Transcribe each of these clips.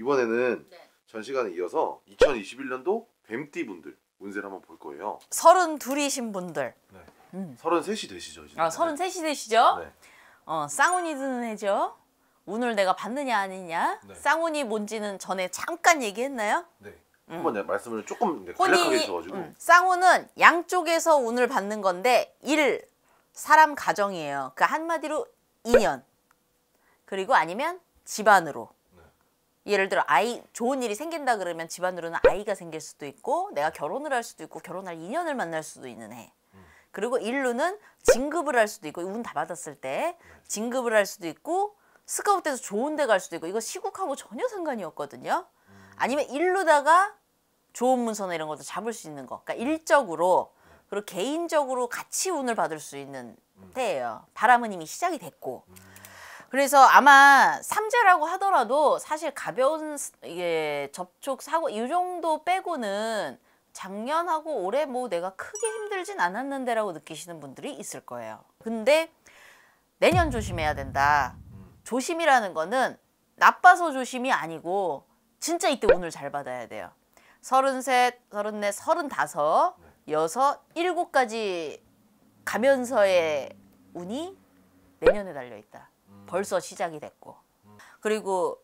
이번에는 네. 전 시간에 이어서 2021년도 뱀띠 분들 운세를 한번 볼 거예요. 서른 둘이신 분들. 네. 음. 3이 되시죠, 이제. 아, 서른 셋이 되시죠? 네. 어, 쌍운이 드는 해죠. 운을 내가 받느냐 아니냐. 네. 쌍운이 뭔지는 전에 잠깐 얘기했나요? 네. 음. 한번 말씀을 조금 간략하게 혼인가지고 음, 쌍운은 양쪽에서 운을 받는 건데 일 사람 가정이에요. 그 한마디로 인연 그리고 아니면 집안으로 예를 들어 아이 좋은 일이 생긴다 그러면 집안으로는 아이가 생길 수도 있고 내가 결혼을 할 수도 있고 결혼할 인연을 만날 수도 있는 해. 그리고 일루는 진급을 할 수도 있고 운 다 받았을 때 진급을 할 수도 있고 스카웃트서 좋은 데 갈 수도 있고 이거 시국하고 전혀 상관이 없거든요. 아니면 일루다가 좋은 문서나 이런 것도 잡을 수 있는 거. 그러니까 일적으로 그리고 개인적으로 같이 운을 받을 수 있는 음. 때예요. 바람은 이미 시작이 됐고 그래서 아마 삼재라고 하더라도 사실 가벼운 이게 접촉 사고 이 정도 빼고는 작년하고 올해 뭐 내가 크게 힘들진 않았는데라고 느끼시는 분들이 있을 거예요. 근데 내년 조심해야 된다. 음. 조심이라는 거는 나빠서 조심이 아니고 진짜 이때 운을 잘 받아야 돼요. 서른셋, 서른넷, 서른다섯, 네. 여섯, 일곱까지 가면서의 운이 내년에 달려있다. 벌써 시작이 됐고 그리고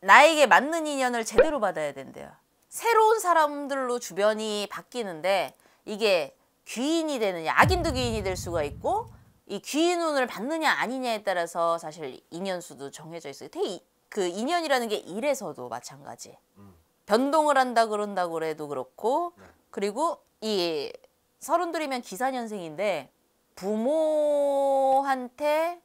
나에게 맞는 인연을 제대로 받아야 된대요. 새로운 사람들로 주변이 바뀌는데 이게 귀인이 되느냐 악인도 귀인이 될 수가 있고 이 귀인 운을 받느냐 아니냐에 따라서 사실 인연수도 정해져 있어요. 되게 그 인연이라는 게 일에서도 마찬가지. 음. 변동을 한다 그런다고 해도 그렇고 네. 그리고 이 서른둘이면 기사년생인데 부모한테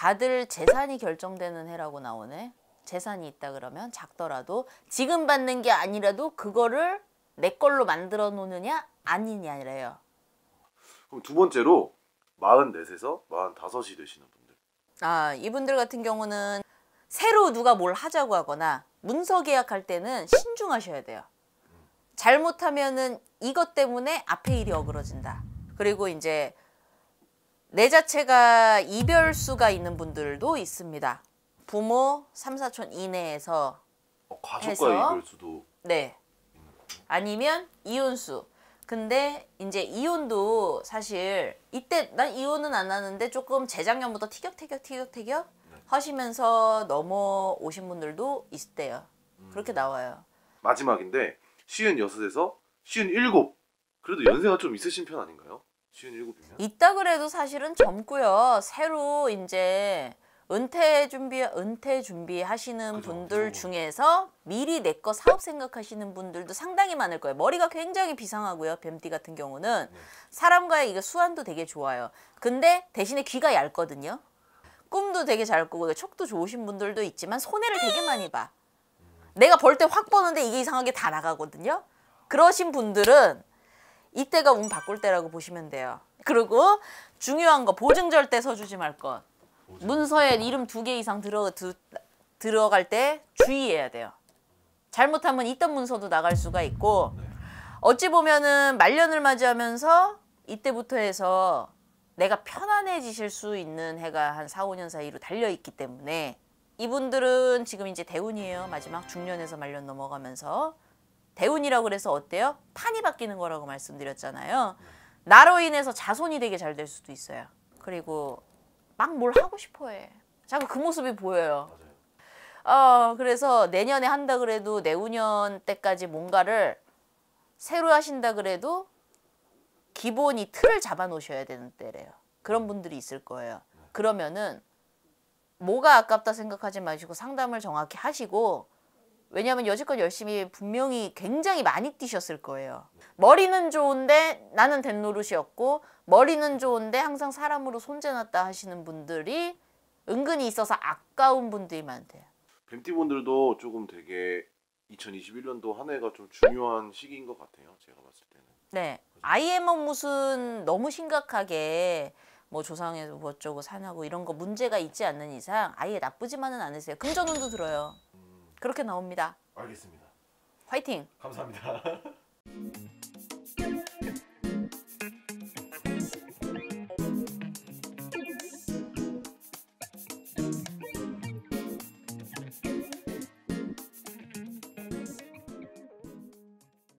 받을 재산이 결정되는 해라고 나오네. 재산이 있다 그러면 작더라도 지금 받는 게 아니라도 그거를 내 걸로 만들어 놓느냐 아니냐래요. 그럼 두 번째로 44에서 45이 되시는 분들. 아 이분들 같은 경우는 새로 누가 뭘 하자고 하거나 문서 계약할 때는 신중하셔야 돼요. 잘못하면은 이것 때문에 앞에 일이 어그러진다. 그리고 이제 내 자체가 이별수가 있는 분들도 있습니다. 부모 3, 4촌 이내에서 어, 가족과 이별수도 네. 아니면 이혼수. 근데 이제 이혼도 사실 이때 난 이혼은 안 하는데 조금 재작년부터 티격태격 티격태격 네. 하시면서 넘어오신 분들도 있대요. 음. 그렇게 나와요. 마지막인데 쉬운 여섯에서 쉬운 일곱. 그래도 연세가 좀 있으신 편 아닌가요? 있다 그래도 사실은 젊고요. 새로 이제 은퇴 준비 은퇴 준비하시는 그죠, 분들 그죠. 중에서 미리 내 거 사업 생각하시는 분들도 상당히 많을 거예요. 머리가 굉장히 비상하고요. 뱀띠 같은 경우는 네. 사람과의 이게 수완도 되게 좋아요. 근데 대신에 귀가 얇거든요. 꿈도 되게 잘 꾸고 촉도 좋으신 분들도 있지만 손해를 되게 많이 봐. 내가 볼 때 확보는데 이게 이상하게 다 나가거든요. 그러신 분들은 이때가 운 바꿀 때라고 보시면 돼요. 그리고 중요한 거 보증 절대 서주지 말 것. 문서에 이름 두 개 이상 들어, 두, 들어갈 때 주의해야 돼요. 잘못하면 있던 문서도 나갈 수가 있고 어찌 보면은 말년을 맞이하면서 이때부터 해서 내가 편안해지실 수 있는 해가 한 4, 5년 사이로 달려있기 때문에 이분들은 지금 이제 대운이에요. 마지막 중년에서 말년 넘어가면서 대운이라고 그래서 어때요? 판이 바뀌는 거라고 말씀드렸잖아요. 나로 인해서 자손이 되게 잘 될 수도 있어요. 그리고 막 뭘 하고 싶어해. 자꾸 그 모습이 보여요. 어, 그래서 내년에 한다 그래도 내후년 때까지 뭔가를 새로 하신다 그래도 기본 이 틀을 잡아 놓으셔야 되는 때래요. 그런 분들이 있을 거예요. 네. 그러면은 뭐가 아깝다 생각하지 마시고 상담을 정확히 하시고 왜냐하면 여지껏 열심히 분명히 굉장히 많이 뛰셨을 거예요. 머리는 좋은데 나는 된 노릇이었고 머리는 좋은데 항상 사람으로 손재났다 하시는 분들이 은근히 있어서 아까운 분들이 많대요. 뱀띠분들도 조금 되게 2021년도 한 해가 좀 중요한 시기인 것 같아요. 제가 봤을 때는. 네. IM은 무슨 너무 심각하게 뭐 조상에서 뭐 어쩌고 사나고 이런 거 문제가 있지 않는 이상 아예 나쁘지만은 않으세요. 금전운도 들어요. 그렇게 나옵니다. 알겠습니다. 화이팅! 감사합니다.